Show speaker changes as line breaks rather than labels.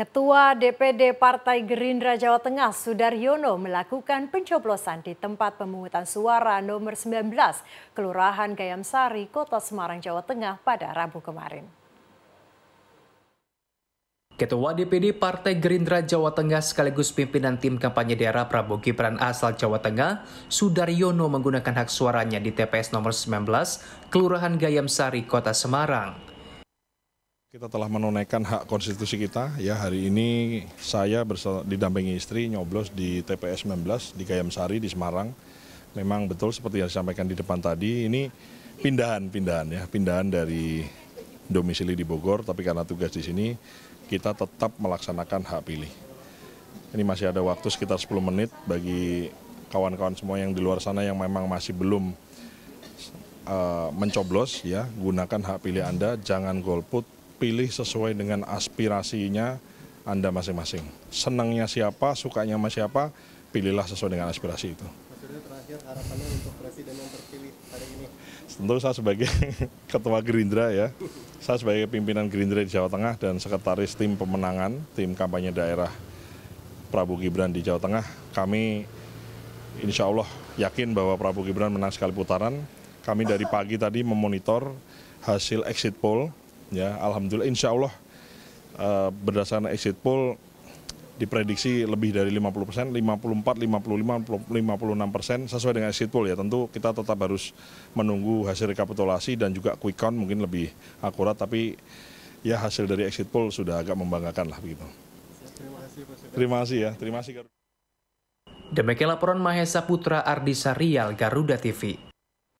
Ketua DPD Partai Gerindra Jawa Tengah Sudaryono melakukan pencoblosan di tempat pemungutan suara nomor 19 Kelurahan Gayamsari, Kota Semarang, Jawa Tengah pada Rabu kemarin.
Ketua DPD Partai Gerindra Jawa Tengah sekaligus pimpinan tim kampanye daerah Prabowo Gibran asal Jawa Tengah, Sudaryono menggunakan hak suaranya di TPS nomor 19, Kelurahan Gayamsari, Kota Semarang.
Kita telah menunaikan hak konstitusi kita ya hari ini saya bersama, didampingi istri nyoblos di TPS 19 di Gayamsari di Semarang. Memang betul seperti yang disampaikan di depan tadi ini pindahan-pindahan ya, pindahan dari domisili di Bogor tapi karena tugas di sini kita tetap melaksanakan hak pilih. Ini masih ada waktu sekitar 10 menit bagi kawan-kawan semua yang di luar sana yang memang masih belum uh, mencoblos ya, gunakan hak pilih Anda, jangan golput pilih sesuai dengan aspirasinya Anda masing-masing. Senangnya siapa, sukanya sama siapa, pilihlah sesuai dengan aspirasi itu. Tentu saya sebagai ketua Gerindra ya, saya sebagai pimpinan Gerindra di Jawa Tengah dan sekretaris tim pemenangan, tim kampanye daerah Prabowo Gibran di Jawa Tengah, kami insya Allah yakin bahwa Prabowo Gibran menang sekali putaran. Kami dari pagi tadi memonitor hasil exit poll Ya, alhamdulillah, insya Allah uh, eh, berdasarkan exit poll diprediksi lebih dari 50 persen, 54, 55, 56 persen sesuai dengan exit poll ya. Tentu kita tetap harus menunggu hasil rekapitulasi dan juga quick count mungkin lebih akurat, tapi ya hasil dari exit poll sudah agak membanggakan lah begitu. Terima kasih, terima kasih ya, terima kasih. Demikian laporan Mahesa
Putra Ardi Sarial Garuda TV.